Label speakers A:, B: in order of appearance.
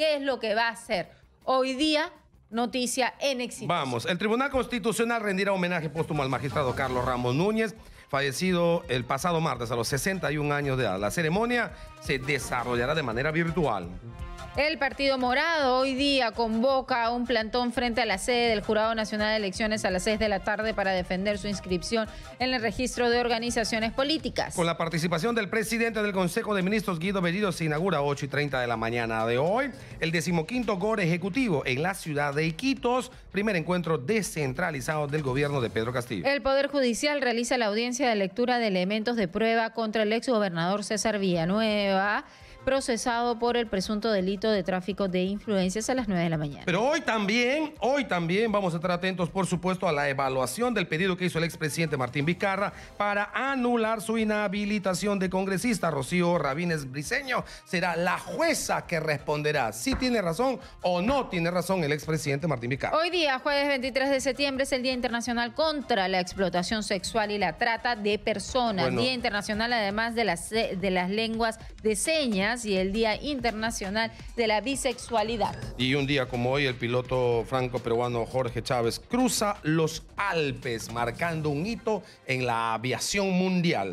A: qué es lo que va a hacer. Hoy día, noticia en éxito. Vamos, el
B: Tribunal Constitucional rendirá homenaje póstumo al magistrado Carlos Ramos Núñez fallecido el pasado martes a los 61 años de edad. La ceremonia se desarrollará de manera virtual.
A: El Partido Morado hoy día convoca a un plantón frente a la sede del Jurado Nacional de Elecciones a las 6 de la tarde para defender su inscripción en el registro de organizaciones políticas. Con
B: la participación del presidente del Consejo de Ministros, Guido Bellido, se inaugura a 8 y 30 de la mañana de hoy el decimoquinto gore ejecutivo en la ciudad de Iquitos, primer encuentro descentralizado del gobierno de Pedro Castillo.
A: El Poder Judicial realiza la audiencia de lectura de elementos de prueba contra el exgobernador César Villanueva procesado por el presunto delito de tráfico de influencias a las 9 de la mañana.
B: Pero hoy también, hoy también vamos a estar atentos, por supuesto, a la evaluación del pedido que hizo el expresidente Martín Vizcarra para anular su inhabilitación de congresista. Rocío Rabínez Briceño será la jueza que responderá si tiene razón o no tiene razón el expresidente Martín Vizcarra.
A: Hoy día, jueves 23 de septiembre, es el Día Internacional contra la Explotación Sexual y la Trata de Personas. Día Internacional, además de las, de las lenguas de señas y el Día Internacional de la Bisexualidad.
B: Y un día como hoy, el piloto franco-peruano Jorge Chávez cruza los Alpes, marcando un hito en la aviación mundial.